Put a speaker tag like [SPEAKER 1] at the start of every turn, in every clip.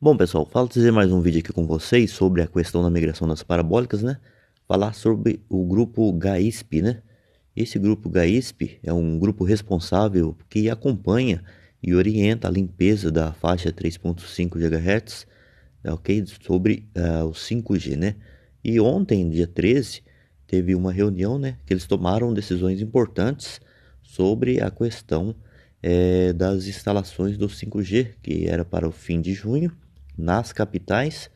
[SPEAKER 1] Bom pessoal, falo fazer mais um vídeo aqui com vocês sobre a questão da migração das parabólicas, né? Falar sobre o grupo GAISP, né? Esse grupo GAISP é um grupo responsável que acompanha e orienta a limpeza da faixa 3.5 GHz, né, ok? Sobre uh, o 5G, né? E ontem, dia 13, teve uma reunião, né? Que eles tomaram decisões importantes sobre a questão é, das instalações do 5G, que era para o fim de junho nas capitais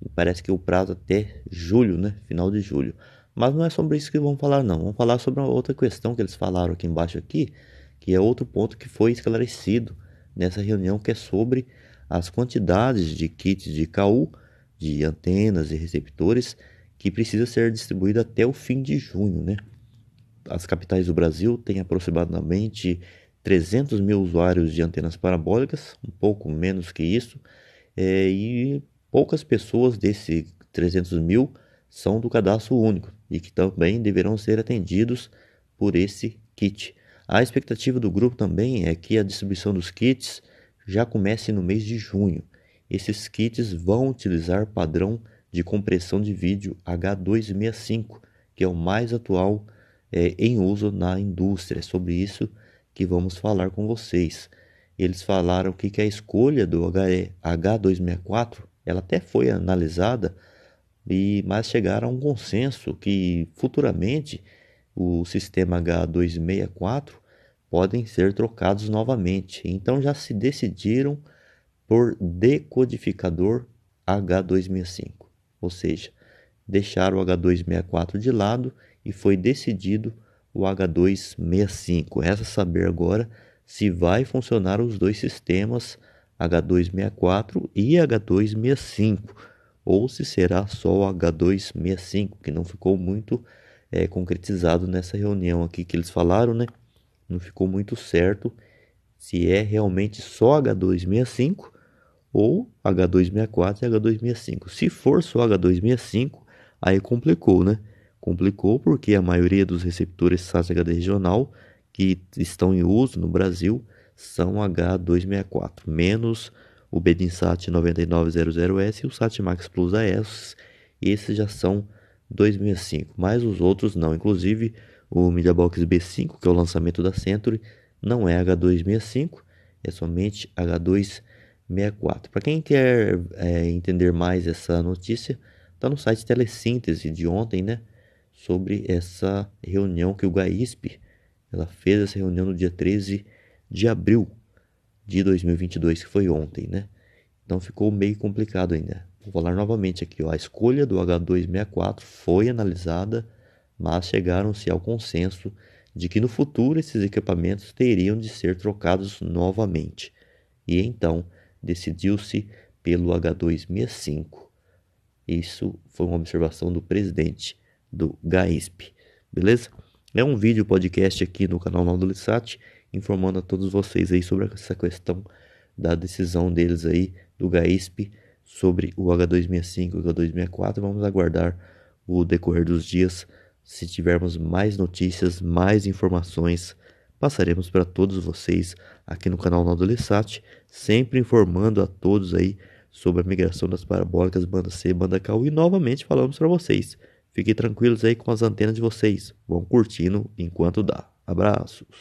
[SPEAKER 1] e parece que o prazo até julho, né? Final de julho. Mas não é sobre isso que vamos falar não. Vamos falar sobre uma outra questão que eles falaram aqui embaixo aqui, que é outro ponto que foi esclarecido nessa reunião que é sobre as quantidades de kits de KU, de antenas e receptores que precisa ser distribuído até o fim de junho, né? As capitais do Brasil têm aproximadamente 300 mil usuários de antenas parabólicas, um pouco menos que isso, é, e poucas pessoas desse 300 mil são do cadastro único e que também deverão ser atendidos por esse kit. A expectativa do grupo também é que a distribuição dos kits já comece no mês de junho. Esses kits vão utilizar padrão de compressão de vídeo H265, que é o mais atual é, em uso na indústria. É sobre isso que vamos falar com vocês eles falaram que, que é a escolha do H264 ela até foi analisada, e, mas chegaram a um consenso que futuramente o sistema H264 podem ser trocados novamente. Então já se decidiram por decodificador H265, ou seja, deixaram o H264 de lado e foi decidido o H265. Resta saber agora se vai funcionar os dois sistemas H264 e H265, ou se será só o H265, que não ficou muito é, concretizado nessa reunião aqui que eles falaram, né? Não ficou muito certo se é realmente só H265 ou H264 e H265. Se for só H265, aí complicou, né? Complicou porque a maioria dos receptores SAS HD regional que estão em uso no Brasil são H264, menos o Bedinsat 9900S e o SatMax Plus AS, esses já são 265, mas os outros não, inclusive o MediaBox B5, que é o lançamento da Century, não é H265, é somente H264. Para quem quer é, entender mais essa notícia, está no site Telesíntese de ontem, né? Sobre essa reunião que o GAISP ela fez essa reunião no dia 13 de abril de 2022, que foi ontem, né? Então ficou meio complicado ainda. Vou falar novamente aqui, ó. A escolha do H264 foi analisada, mas chegaram-se ao consenso de que no futuro esses equipamentos teriam de ser trocados novamente. E então decidiu-se pelo H265. Isso foi uma observação do presidente do GAISP, beleza? É um vídeo podcast aqui no canal Naldo Lissati, informando a todos vocês aí sobre essa questão da decisão deles aí do GAISP sobre o H265 e o H264. Vamos aguardar o decorrer dos dias. Se tivermos mais notícias, mais informações, passaremos para todos vocês aqui no canal Naldo Lissati, sempre informando a todos aí sobre a migração das parabólicas banda C, banda K e novamente falamos para vocês Fiquem tranquilos aí com as antenas de vocês. Vão curtindo enquanto dá. Abraços.